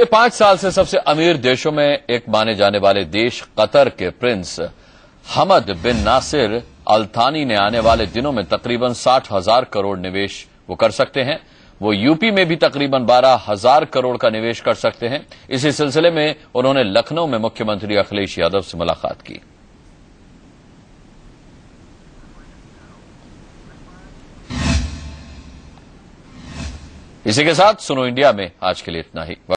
पिछले पांच साल से सबसे अमीर देशों में एक माने जाने वाले देश कतर के प्रिंस हमद बिन नासिर अल्थानी ने आने वाले दिनों में तकरीबन साठ हजार करोड़ निवेश वो कर सकते हैं वो यूपी में भी तकरीबन बारह हजार करोड़ का निवेश कर सकते हैं इसी सिलसिले में उन्होंने लखनऊ में मुख्यमंत्री अखिलेश यादव से मुलाकात की इसी के साथ सुनो इंडिया में आज के लिए इतना ही